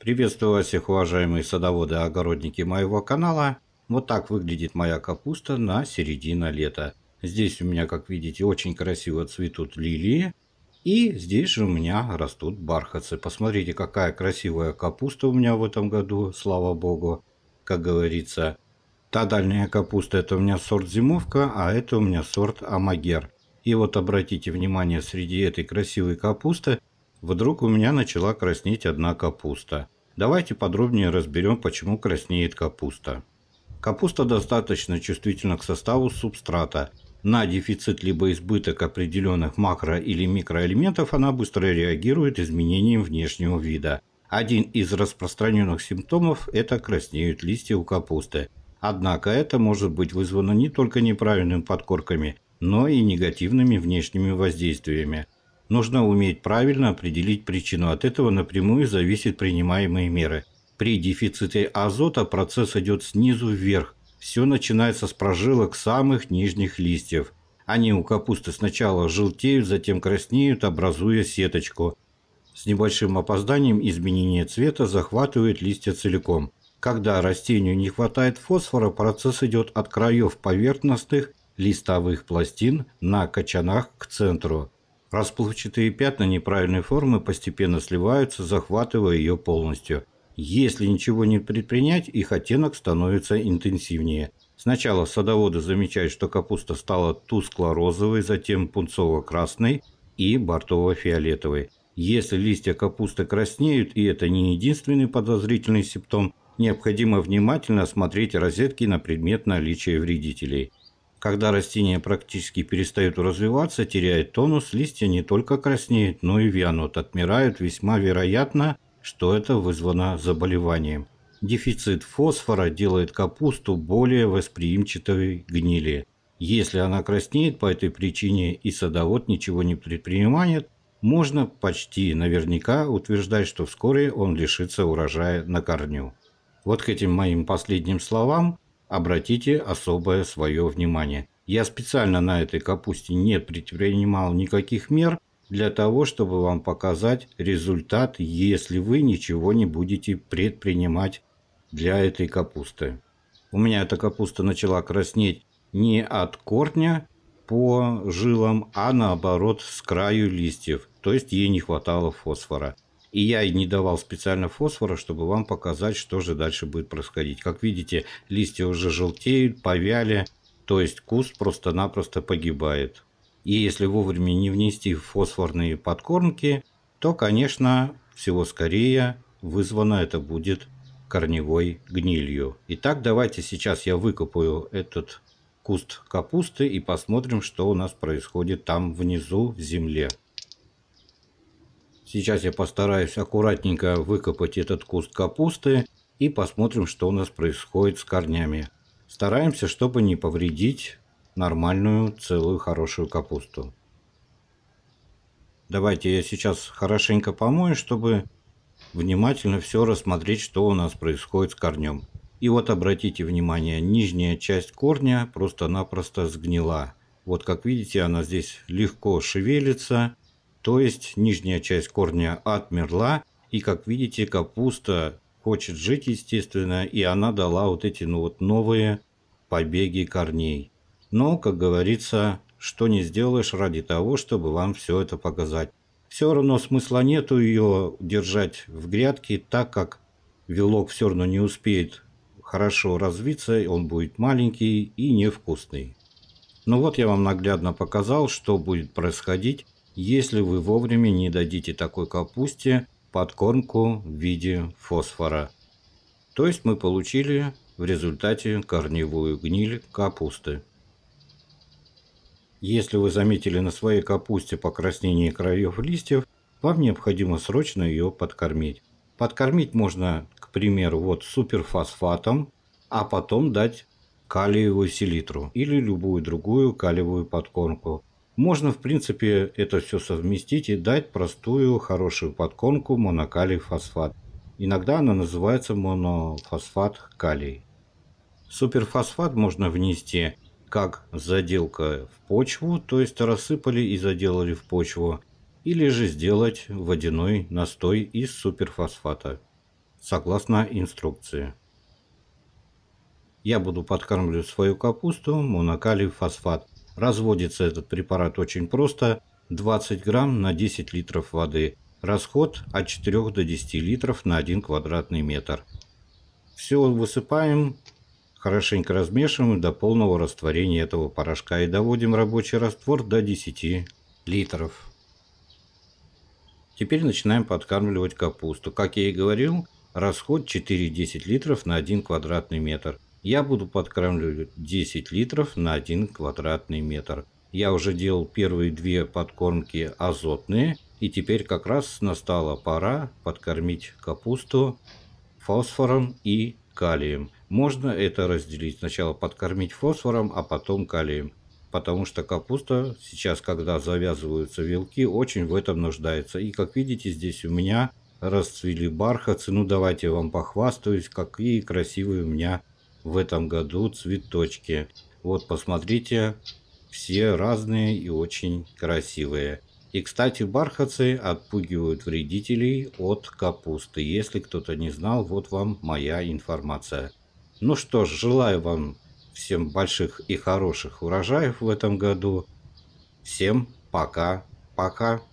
Приветствую вас всех, уважаемые садоводы и огородники моего канала. Вот так выглядит моя капуста на середина лета. Здесь у меня, как видите, очень красиво цветут лилии. И здесь же у меня растут бархатцы. Посмотрите, какая красивая капуста у меня в этом году, слава богу. Как говорится, та дальняя капуста это у меня сорт зимовка, а это у меня сорт амагер. И вот обратите внимание, среди этой красивой капусты Вдруг у меня начала краснеть одна капуста. Давайте подробнее разберем, почему краснеет капуста. Капуста достаточно чувствительна к составу субстрата. На дефицит либо избыток определенных макро- или микроэлементов она быстро реагирует изменением внешнего вида. Один из распространенных симптомов – это краснеют листья у капусты. Однако это может быть вызвано не только неправильными подкорками, но и негативными внешними воздействиями – Нужно уметь правильно определить причину. От этого напрямую зависят принимаемые меры. При дефиците азота процесс идет снизу вверх. Все начинается с прожилок самых нижних листьев. Они у капусты сначала желтеют, затем краснеют, образуя сеточку. С небольшим опозданием изменение цвета захватывает листья целиком. Когда растению не хватает фосфора, процесс идет от краев поверхностных листовых пластин на кочанах к центру. Расплывчатые пятна неправильной формы постепенно сливаются, захватывая ее полностью. Если ничего не предпринять, их оттенок становится интенсивнее. Сначала садоводы замечают, что капуста стала тускло-розовой, затем пунцово-красной и бортово-фиолетовой. Если листья капусты краснеют, и это не единственный подозрительный симптом, необходимо внимательно осмотреть розетки на предмет наличия вредителей – когда растение практически перестает развиваться, теряет тонус, листья не только краснеют, но и вянут, отмирают. Весьма вероятно, что это вызвано заболеванием. Дефицит фосфора делает капусту более восприимчивой к гнили. Если она краснеет по этой причине и садовод ничего не предпринимает, можно почти наверняка утверждать, что вскоре он лишится урожая на корню. Вот к этим моим последним словам – обратите особое свое внимание. Я специально на этой капусте не предпринимал никаких мер для того, чтобы вам показать результат, если вы ничего не будете предпринимать для этой капусты. У меня эта капуста начала краснеть не от корня по жилам, а наоборот с краю листьев, то есть ей не хватало фосфора. И я не давал специально фосфора, чтобы вам показать, что же дальше будет происходить. Как видите, листья уже желтеют, повяли, то есть куст просто-напросто погибает. И если вовремя не внести фосфорные подкормки, то, конечно, всего скорее вызвано это будет корневой гнилью. Итак, давайте сейчас я выкопаю этот куст капусты и посмотрим, что у нас происходит там внизу в земле. Сейчас я постараюсь аккуратненько выкопать этот куст капусты и посмотрим, что у нас происходит с корнями. Стараемся, чтобы не повредить нормальную, целую, хорошую капусту. Давайте я сейчас хорошенько помою, чтобы внимательно все рассмотреть, что у нас происходит с корнем. И вот обратите внимание, нижняя часть корня просто-напросто сгнила. Вот как видите, она здесь легко шевелится, то есть нижняя часть корня отмерла, и, как видите, капуста хочет жить, естественно, и она дала вот эти ну, вот новые побеги корней. Но, как говорится, что не сделаешь ради того, чтобы вам все это показать. Все равно смысла нету ее держать в грядке, так как вилок все равно не успеет хорошо развиться, он будет маленький и невкусный. Ну вот я вам наглядно показал, что будет происходить если вы вовремя не дадите такой капусте подкормку в виде фосфора. То есть мы получили в результате корневую гниль капусты. Если вы заметили на своей капусте покраснение краев листьев, вам необходимо срочно ее подкормить. Подкормить можно, к примеру, вот суперфосфатом, а потом дать калиевую селитру или любую другую калиевую подкормку. Можно, в принципе, это все совместить и дать простую, хорошую подконку монокалий фосфат. Иногда она называется монофосфат калий. Суперфосфат можно внести как заделка в почву, то есть рассыпали и заделали в почву, или же сделать водяной настой из суперфосфата, согласно инструкции. Я буду подкармливать свою капусту монокалий фосфат – Разводится этот препарат очень просто. 20 грамм на 10 литров воды. Расход от 4 до 10 литров на 1 квадратный метр. Все высыпаем, хорошенько размешиваем до полного растворения этого порошка и доводим рабочий раствор до 10 литров. Теперь начинаем подкармливать капусту. Как я и говорил, расход 4-10 литров на 1 квадратный метр. Я буду подкармливать 10 литров на 1 квадратный метр. Я уже делал первые две подкормки азотные, и теперь как раз настала пора подкормить капусту фосфором и калием. Можно это разделить. Сначала подкормить фосфором, а потом калием. Потому что капуста сейчас, когда завязываются вилки, очень в этом нуждается. И как видите, здесь у меня расцвели бархатцы. Ну давайте я вам похвастаюсь, какие красивые у меня в этом году цветочки. Вот посмотрите, все разные и очень красивые. И, кстати, бархатцы отпугивают вредителей от капусты. Если кто-то не знал, вот вам моя информация. Ну что ж, желаю вам всем больших и хороших урожаев в этом году. Всем пока-пока.